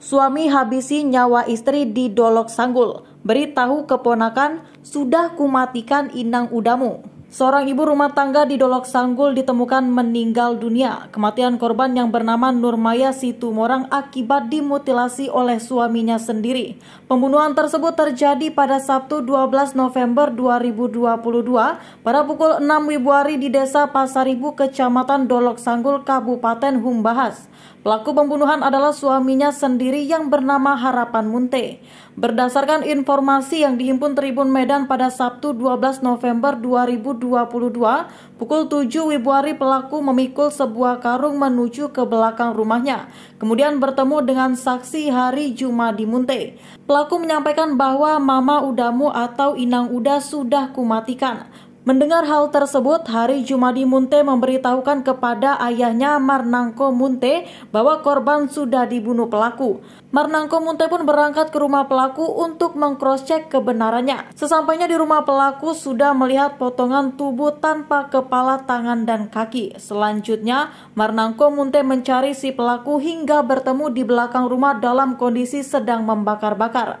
Suami habisi nyawa istri di Dolok Sanggul. Beritahu keponakan, sudah kumatikan inang udamu. Seorang ibu rumah tangga di Dolok Sanggul ditemukan meninggal dunia. Kematian korban yang bernama Nurmaya Situmorang akibat dimutilasi oleh suaminya sendiri. Pembunuhan tersebut terjadi pada Sabtu 12 November 2022 pada pukul 6 Wibuari di Desa Pasaribu, Kecamatan Dolok Sanggul, Kabupaten Humbahas. Pelaku pembunuhan adalah suaminya sendiri yang bernama Harapan Munte. Berdasarkan informasi yang dihimpun Tribun Medan pada Sabtu 12 November 2022, pukul 7 Wibuari pelaku memikul sebuah karung menuju ke belakang rumahnya, kemudian bertemu dengan saksi Hari di Munte. Pelaku menyampaikan bahwa Mama Udamu atau Inang Uda sudah kumatikan. Mendengar hal tersebut, Hari Jumadi Munte memberitahukan kepada ayahnya Marnangko Munte bahwa korban sudah dibunuh pelaku. Marnangko Munte pun berangkat ke rumah pelaku untuk mengcrosscheck kebenarannya. Sesampainya di rumah pelaku sudah melihat potongan tubuh tanpa kepala, tangan, dan kaki. Selanjutnya, Marnangko Munte mencari si pelaku hingga bertemu di belakang rumah dalam kondisi sedang membakar-bakar.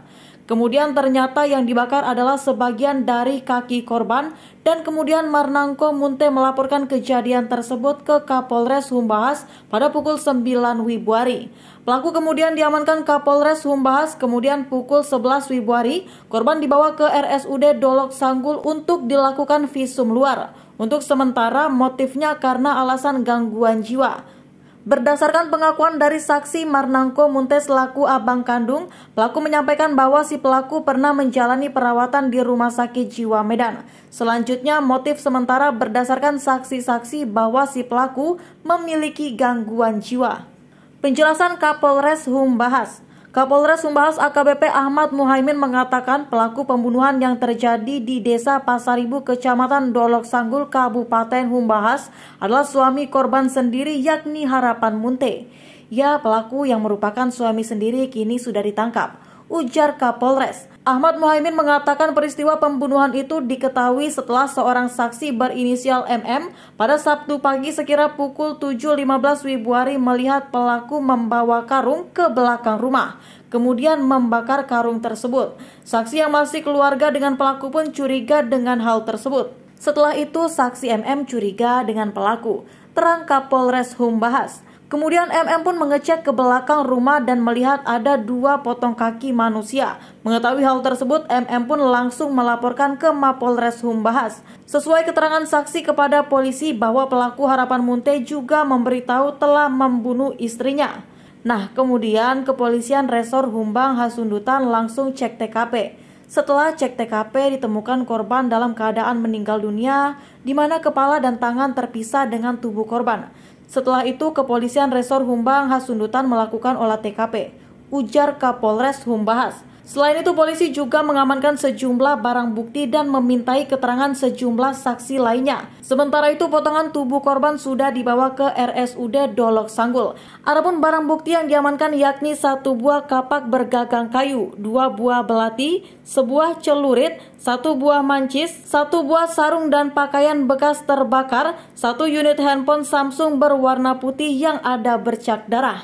Kemudian ternyata yang dibakar adalah sebagian dari kaki korban dan kemudian Marnangko Munte melaporkan kejadian tersebut ke Kapolres Humbahas pada pukul 9 Wibuari. Pelaku kemudian diamankan Kapolres Humbahas kemudian pukul 11 Wibuari, korban dibawa ke RSUD Dolok Sanggul untuk dilakukan visum luar. Untuk sementara motifnya karena alasan gangguan jiwa. Berdasarkan pengakuan dari saksi Marnangko Muntes laku abang kandung, pelaku menyampaikan bahwa si pelaku pernah menjalani perawatan di Rumah Sakit Jiwa Medan. Selanjutnya, motif sementara berdasarkan saksi-saksi bahwa si pelaku memiliki gangguan jiwa. Penjelasan Kapolres Humbahas. Kapolres Sumbawa AKBP Ahmad Muhaimin mengatakan pelaku pembunuhan yang terjadi di Desa Pasaribu, Kecamatan Dolok Sanggul, Kabupaten Humbahas adalah suami korban sendiri yakni Harapan Munte. Ya, pelaku yang merupakan suami sendiri kini sudah ditangkap, ujar Kapolres. Ahmad Muhaimin mengatakan peristiwa pembunuhan itu diketahui setelah seorang saksi berinisial MM pada Sabtu pagi sekira pukul 7.15 Wibuari melihat pelaku membawa karung ke belakang rumah, kemudian membakar karung tersebut. Saksi yang masih keluarga dengan pelaku pun curiga dengan hal tersebut. Setelah itu saksi MM curiga dengan pelaku. Terang Kapolres Humbahas. Kemudian MM pun mengecek ke belakang rumah dan melihat ada dua potong kaki manusia. Mengetahui hal tersebut, MM pun langsung melaporkan ke Mapolres Humbahas. Sesuai keterangan saksi kepada polisi bahwa pelaku harapan Munte juga memberitahu telah membunuh istrinya. Nah, kemudian kepolisian Resor Humbang Hasundutan langsung cek TKP. Setelah cek TKP ditemukan korban dalam keadaan meninggal dunia di mana kepala dan tangan terpisah dengan tubuh korban. Setelah itu, kepolisian Resor Humbang Hasundutan melakukan olah TKP, ujar Kapolres Humbahas. Selain itu, polisi juga mengamankan sejumlah barang bukti dan memintai keterangan sejumlah saksi lainnya. Sementara itu, potongan tubuh korban sudah dibawa ke RSUD Dolok Sanggul. Adapun barang bukti yang diamankan yakni satu buah kapak bergagang kayu, dua buah belati, sebuah celurit, satu buah mancis, satu buah sarung dan pakaian bekas terbakar, satu unit handphone Samsung berwarna putih yang ada bercak darah.